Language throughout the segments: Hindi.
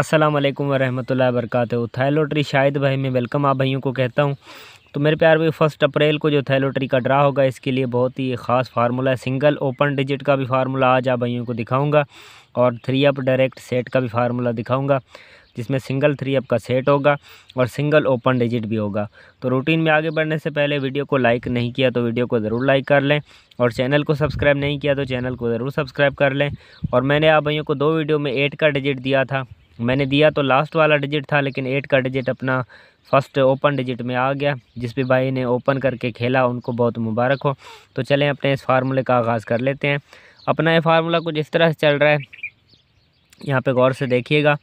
अस्सलाम वालेकुम वरहमतुल्लाहि थाई लॉटरी शाहिद भाई मैं वेलकम आप भाइयों को कहता हूँ तो मेरे प्यार भाई फर्स्ट अप्रैल को जो लॉटरी का ड्रा होगा इसके लिए बहुत ही ख़ास फार्मूला है सिंगल ओपन डिजिट का भी फार्मूला आज आप भाइयों को दिखाऊंगा और थ्री अप डायरेक्ट सेट का भी फार्मूला दिखाऊंगा जिसमें सिंगल थ्री अप का सेट होगा और सिंगल ओपन डिजिट भी होगा तो रूटीन में आगे बढ़ने से पहले वीडियो को लाइक नहीं किया तो वीडियो को ज़रूर लाइक कर लें और चैनल को सब्सक्राइब नहीं किया तो चैनल को ज़रूर सब्सक्राइब कर लें और मैंने आप भाइयों को दो वीडियो में एट का डिजिट दिया था मैंने दिया तो लास्ट वाला डिजिट था लेकिन एट का डिजिट अपना फर्स्ट ओपन डिजिट में आ गया जिस भी भाई ने ओपन करके खेला उनको बहुत मुबारक हो तो चलें अपने इस फार्मूले का आगाज़ कर लेते हैं अपना ये फार्मूला कुछ इस तरह से चल रहा है यहाँ पे गौर से देखिएगा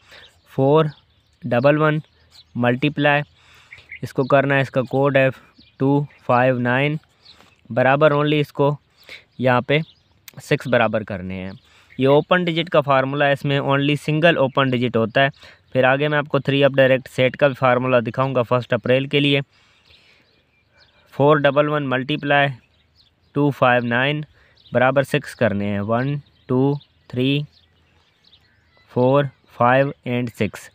फोर डबल वन मल्टीप्लाई इसको करना है इसका कोड है टू फाइव नाइन बराबर ओनली इसको यहाँ पे सिक्स बराबर करने हैं ये ओपन डिजिट का फार्मूला है इसमें ओनली सिंगल ओपन डिजिट होता है फिर आगे मैं आपको थ्री अप डायरेक्ट सेट का भी फार्मूला दिखाऊंगा फर्स्ट अप्रैल के लिए four double one multiply two five nine बराबर सिक्स करने हैं one two three four five and six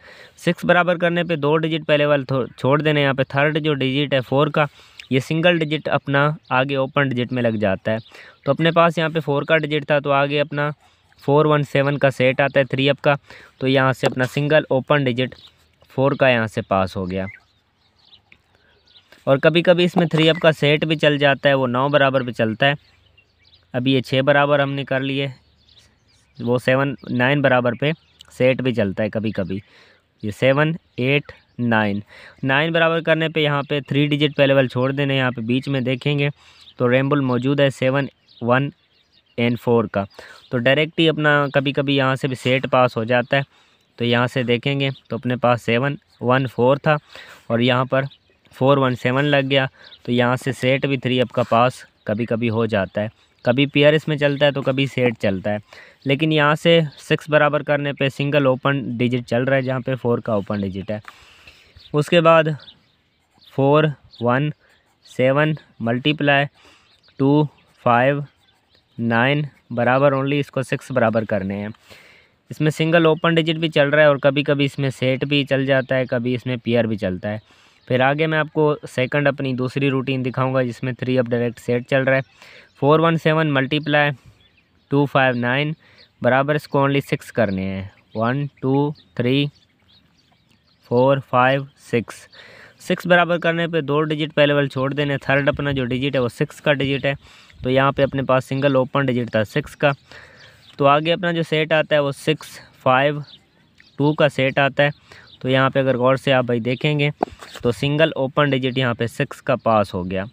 six बराबर करने पे दो डिजिट पहले वाले छोड़ देने यहाँ पे थर्ड जो डिजिट है फोर का ये सिंगल डिजिट अपना आगे ओपन डिजिट में लग जाता है तो अपने पास यहाँ पे फोर का डिजिट था तो आगे अपना फोर वन सेवन का सेट आता है थ्री अप का तो यहाँ से अपना सिंगल ओपन डिजिट फोर का यहाँ से पास हो गया और कभी कभी इसमें थ्री अप का सेट भी चल जाता है वो नौ बराबर भी चलता है अभी ये छः बराबर हमने कर लिए वो सेवन नाइन बराबर पे सेट भी चलता है कभी कभी ये सेवन एट नाइन नाइन बराबर करने पे यहाँ पे थ्री डिजिट पहले वाले छोड़ देने यहाँ पे बीच में देखेंगे तो रेम्बुल मौजूद है सेवन वन एन फोर का तो डायरेक्ट ही अपना कभी कभी यहाँ से भी सेट पास हो जाता है तो यहाँ से देखेंगे तो अपने पास सेवन वन फोर था और यहाँ पर फोर वन सेवन लग गया तो यहाँ से सेट भी थ्री आपका पास कभी कभी हो जाता है कभी पेयर इसमें चलता है तो कभी सेट चलता है लेकिन यहाँ से सिक्स बराबर करने पे सिंगल ओपन डिजिट चल रहा है जहाँ पे फोर का ओपन डिजिट है उसके बाद four one seven multiply two five nine बराबर ओनली इसको सिक्स बराबर करने हैं इसमें सिंगल ओपन डिजिट भी चल रहा है और कभी कभी इसमें सेट भी चल जाता है कभी इसमें पेयर भी चलता है फिर आगे मैं आपको सेकंड अपनी दूसरी रूटीन दिखाऊंगा जिसमें थ्री अप डायरेक्ट सेट चल रहा है four one seven multiply two five nine बराबर इसको ओनली सिक्स करने हैं one two three four five six six बराबर करने पे दो डिजिट पहले वाले छोड़ देने थर्ड अपना जो डिजिट है वो सिक्स का डिजिट है तो यहाँ पे अपने पास सिंगल ओपन डिजिट था सिक्स का तो आगे अपना जो सेट आता है वो सिक्स फाइव टू का सेट आता है तो यहाँ पे अगर गौर से आप भाई देखेंगे तो सिंगल ओपन डिजिट यहाँ पे सिक्स का पास हो गया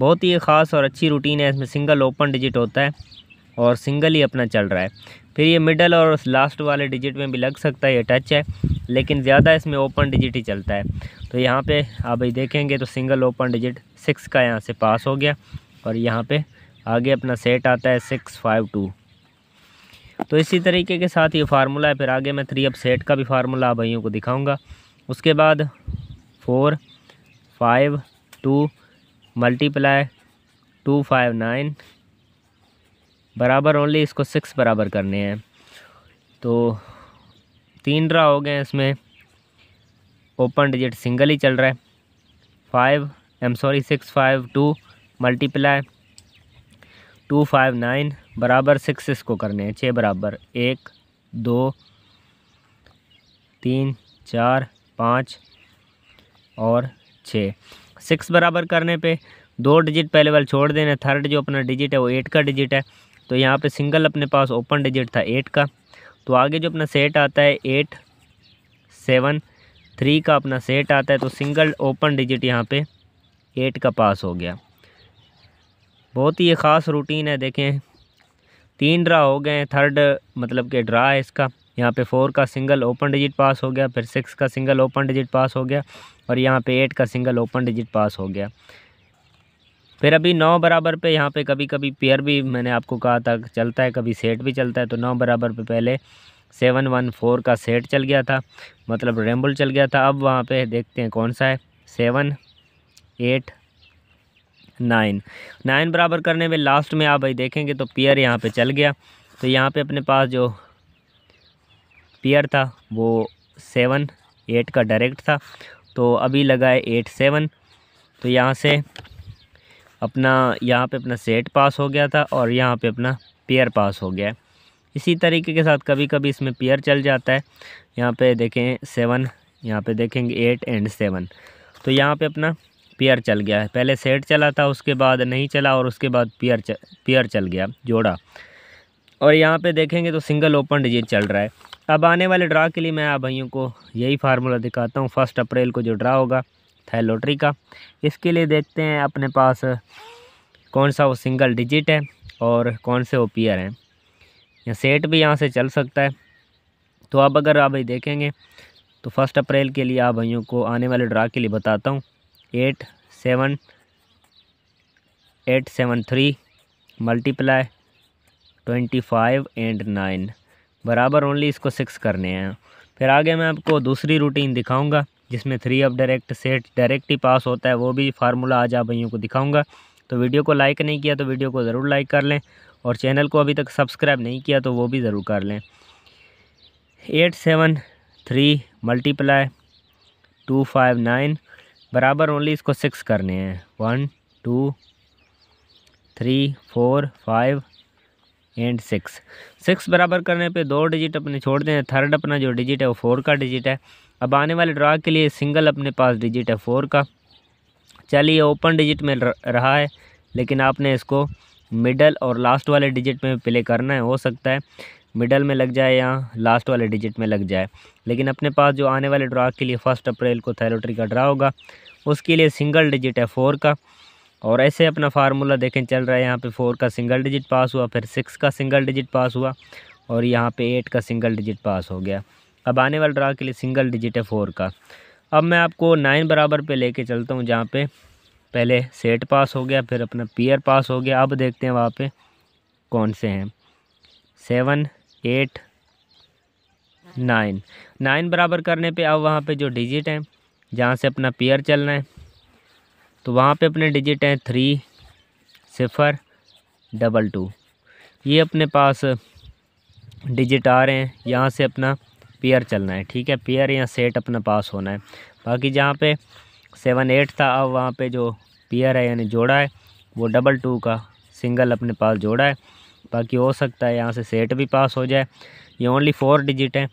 बहुत ही ख़ास और अच्छी रूटीन है इसमें सिंगल ओपन डिजिट होता है और सिंगल ही अपना चल रहा है फिर ये मिडल और लास्ट वाले डिजिट में भी लग सकता है ये टच है लेकिन ज़्यादा इसमें ओपन डिजिट ही चलता है तो यहाँ पे आप भाई देखेंगे तो सिंगल ओपन डिजिट सिक्स का यहाँ से पास हो गया और यहाँ पे आगे अपना सेट आता है सिक्स फाइव टू तो इसी तरीके के साथ ये फार्मूला है फिर आगे मैं थ्री अप सेट का भी फार्मूला भाइयों को दिखाऊंगा उसके बाद four five two multiply two five nine बराबर ओनली इसको सिक्स बराबर करने हैं तो तीन ड्रा हो गए इसमें ओपन डिजिट सिंगल ही चल रहा है five um sorry six five two multiply two five nine बराबर सिक्स इसको करने हैं छः बराबर एक दो तीन चार पाँच और छः सिक्स बराबर करने पे दो डिजिट पहले वाले छोड़ देने थर्ड जो अपना डिजिट है वो एट का डिजिट है तो यहाँ पे सिंगल अपने पास ओपन डिजिट था एट का तो आगे जो अपना सेट आता है एट सेवन थ्री का अपना सेट आता है तो सिंगल ओपन डिजिट यहाँ पे एट का पास हो गया बहुत ही ये ख़ास रूटीन है देखें तीन ड्रा हो गए थर्ड मतलब कि ड्रा है इसका यहाँ पे फोर का सिंगल ओपन डिजिट पास हो गया फिर सिक्स का सिंगल ओपन डिजिट पास हो गया और यहाँ पे एट का सिंगल ओपन डिजिट पास हो गया फिर अभी नौ बराबर पे यहाँ पे कभी कभी पेयर भी मैंने आपको कहा था चलता है कभी सेट भी चलता है तो नौ बराबर पे पहले सेवन वन फोर का सेट चल गया था मतलब रेम्बल चल गया था अब वहाँ पे देखते हैं कौन सा है सेवन एट नाइन नाइन बराबर करने में लास्ट में आप भाई देखेंगे तो पियर यहाँ पे चल गया तो यहाँ पे अपने पास जो पियर था वो सेवन एट का डायरेक्ट था तो अभी लगाए एट सेवन तो यहाँ से अपना यहाँ पे अपना सेट पास हो गया था और यहाँ पे अपना पेयर पास हो गया है इसी तरीके के साथ कभी कभी इसमें पेयर चल जाता है यहाँ पे देखें सेवन यहाँ पे देखेंगे एट एंड सेवन तो यहाँ पे अपना पेयर चल गया है पहले सेट चला था उसके बाद नहीं चला और उसके बाद पेयर चल पेयर चल गया जोड़ा और यहाँ पे देखेंगे तो सिंगल ओपन डिजिट चल रहा है अब आने वाले ड्रा के लिए मैं आप भाइयों को यही फार्मूला दिखाता हूँ फर्स्ट अप्रैल को जो ड्रा होगा था लॉटरी का इसके लिए देखते हैं अपने पास कौन सा वो सिंगल डिजिट है और कौन से वो पियर हैं या सेट भी यहाँ से चल सकता है तो अब अगर आप भाई देखेंगे तो फर्स्ट अप्रैल के लिए आप भाइयों को आने वाले ड्रा के लिए बताता हूँ eight seven eight seven three multiply twenty five and nine बराबर ओनली इसको सिक्स करने हैं फिर आगे मैं आपको दूसरी रूटीन दिखाऊंगा जिसमें three up direct set direct ही पास होता है वो भी फार्मूला आज आप भाइयों को दिखाऊंगा तो वीडियो को लाइक नहीं किया तो वीडियो को ज़रूर लाइक कर लें और चैनल को अभी तक सब्सक्राइब नहीं किया तो वो भी ज़रूर कर लें eight seven three multiply two five nine बराबर ओनली इसको सिक्स करने हैं one two three four five and six six बराबर करने पे दो डिजिट अपने छोड़ दें थर्ड अपना जो डिजिट है वो फोर का डिजिट है अब आने वाले ड्रा के लिए सिंगल अपने पास डिजिट है फोर का चलिए ओपन डिजिट में रहा है लेकिन आपने इसको मिडल और लास्ट वाले डिजिट में प्ले करना है हो सकता है मिडल में लग जाए या लास्ट वाले डिजिट में लग जाए लेकिन अपने पास जो आने वाले ड्रा के लिए फ़र्स्ट अप्रैल को थैलोट्री का ड्रा होगा उसके लिए सिंगल डिजिट है फोर का और ऐसे अपना फार्मूला देखें चल रहा है यहाँ पे फोर का सिंगल डिजिट पास हुआ फिर सिक्स का सिंगल डिजिट पास हुआ और यहाँ पे एट का सिंगल डिजिट पास हो गया अब आने वाले ड्रा के लिए सिंगल डिजिट है फोर का अब मैं आपको नाइन बराबर पे लेके चलता हूँ जहाँ पे पहले सेट पास हो गया फिर अपना पीयर पास हो गया अब देखते हैं वहाँ पे कौन से हैं सेवन एट नाइन नाइन बराबर करने पे अब वहाँ पे जो डिजिट हैं जहाँ से अपना पेयर चलना है तो वहाँ पे अपने डिजिट हैं थ्री सिफर डबल टू ये अपने पास डिजिट आ रहे हैं यहाँ से अपना पेयर चलना है ठीक है पेयर या सेट अपना पास होना है बाकी जहाँ पे सेवन एट था अब वहाँ पे जो पियर है यानी जोड़ा है वो डबल टू का सिंगल अपने पास जोड़ा है बाकी हो सकता है यहाँ से सेट भी पास हो जाए ये ओनली फोर डिजिट है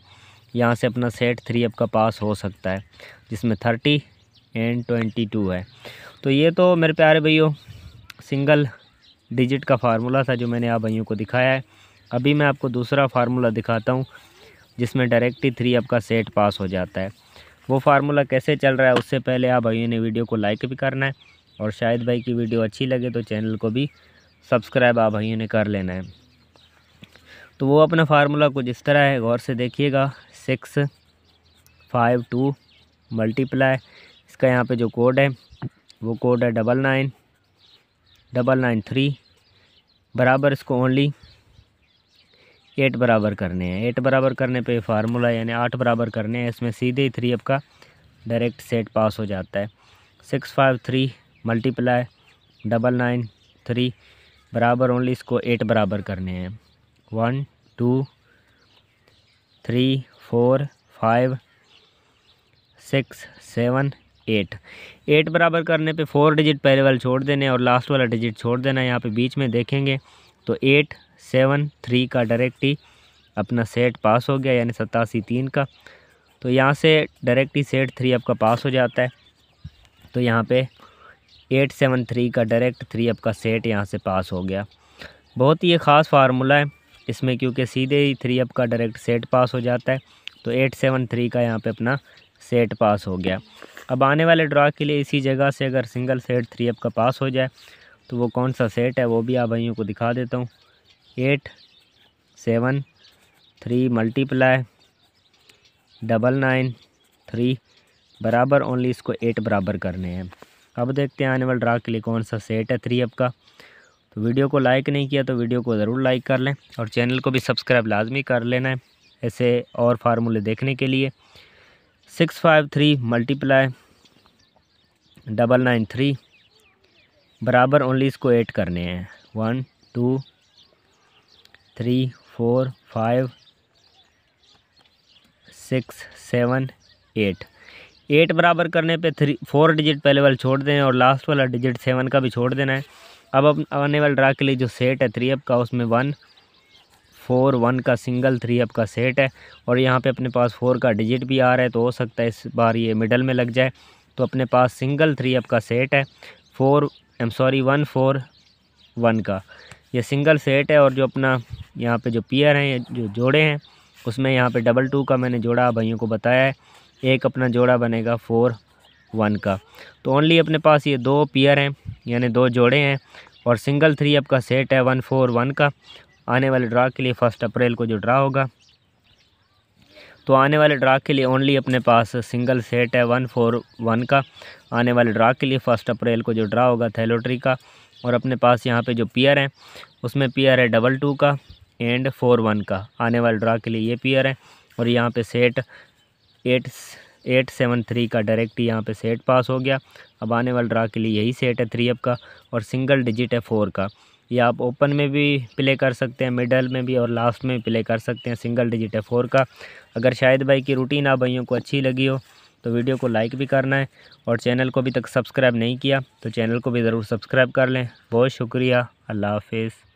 यहाँ से अपना सेट थ्री आपका पास हो सकता है जिसमें थर्टी एंड ट्वेंटी टू है तो ये तो मेरे प्यारे भैया सिंगल डिजिट का फार्मूला था जो मैंने आप भैयों को दिखाया है अभी मैं आपको दूसरा फार्मूला दिखाता हूँ जिसमें डायरेक्टली थ्री आपका सेट पास हो जाता है वो फार्मूला कैसे चल रहा है उससे पहले आप भाइयों ने वीडियो को लाइक भी करना है और शायद भाई की वीडियो अच्छी लगे तो चैनल को भी सब्सक्राइब आप भाइयों ने कर लेना है तो वो अपना फार्मूला कुछ इस तरह है गौर से देखिएगा सिक्स फाइव टू मल्टीप्लाई इसका यहाँ पे जो कोड है वो कोड है double nine double nine three बराबर इसको ओनली एट बराबर करने हैं एट बराबर करने पे फार्मूला यानी आठ बराबर करने हैं इसमें सीधे ही थ्री आपका डायरेक्ट सेट पास हो जाता है six five three multiply double nine three बराबर ओनली इसको एट बराबर करने हैं one two three four five six seven eight eight बराबर करने पे फोर डिजिट पहले वाले छोड़ देने और लास्ट वाला डिजिट छोड़ देना यहाँ पे बीच में देखेंगे तो एट सेवन थ्री का डायरेक्ट ही अपना सेट पास हो गया यानी सतासी तीन का तो यहाँ से डायरेक्ट ही सेट थ्री आपका पास हो जाता है तो यहाँ पे एट सेवन थ्री का डायरेक्ट थ्री आपका सेट यहाँ से पास हो गया बहुत ही ये ख़ास फार्मूला है इसमें क्योंकि सीधे ही थ्री अप का डायरेक्ट सेट पास हो जाता है तो एट सेवन थ्री का यहाँ पे अपना सेट पास हो गया अब आने वाले ड्रा के लिए इसी जगह से अगर सिंगल सेट थ्री अप का पास हो जाए तो वो कौन सा सेट है वो भी आप भाइयों को दिखा देता हूँ eight seven three multiply double nine three बराबर ओनली इसको एट बराबर करने हैं अब देखते हैं आने वाले ड्रा के लिए कौन सा सेट है थ्री अप का तो वीडियो को लाइक नहीं किया तो वीडियो को ज़रूर लाइक कर लें और चैनल को भी सब्सक्राइब लाजमी कर लेना है ऐसे और फार्मूले देखने के लिए six five three multiply double nine three बराबर ओनली इसको एट करने हैं one two three four five six seven eight eight बराबर करने पे थ्री फोर डिजिट पहले वाले छोड़ दें और लास्ट वाला डिजिट सेवन का भी छोड़ देना है अब आने वाले ड्रा के लिए जो सेट है थ्री अप का उसमें वन फोर वन का सिंगल थ्री अप का सेट है और यहाँ पे अपने पास फोर का डिजिट भी आ रहा है तो हो सकता है इस बार ये मिडल में लग जाए तो अपने पास सिंगल थ्री अप का सेट है four I am sorry one four one का ये सिंगल सेट है और जो अपना यहाँ पे जो पियर हैं जो जोड़े हैं उसमें यहाँ पे डबल टू का मैंने जोड़ा भाइयों को बताया है एक अपना जोड़ा बनेगा फोर वन का तो ओनली अपने पास ये दो पियर हैं यानी दो जोड़े हैं और सिंगल थ्री आपका सेट है वन फोर वन का आने वाले ड्रा के लिए फ़र्स्ट अप्रैल को जो ड्रा होगा तो आने वाले ड्रा के लिए ओनली अपने पास सिंगल सेट है वन फोर वन का आने वाले ड्रा के लिए फ़र्स्ट अप्रैल को जो ड्रा होगा थेलोट्री का और अपने पास यहाँ पे जो पियर हैं उसमें पियर है डबल टू का एंड फोर वन का आने वाले ड्रा के लिए ये पियर है और यहाँ पे set eight eight seven three का डायरेक्ट यहाँ पे सेट पास हो गया अब आने वाले ड्रा के लिए यही सेट है थ्री अप का और सिंगल डिजिट है फोर का ये आप ओपन में भी प्ले कर सकते हैं मिडल में भी और लास्ट में भी प्ले कर सकते हैं सिंगल डिजिट है फोर का अगर शायद भाई की रूटीन आप भाइयों को अच्छी लगी हो तो वीडियो को लाइक भी करना है और चैनल को अभी तक सब्सक्राइब नहीं किया तो चैनल को भी ज़रूर सब्सक्राइब कर लें बहुत शुक्रिया अल्लाह हाफिज़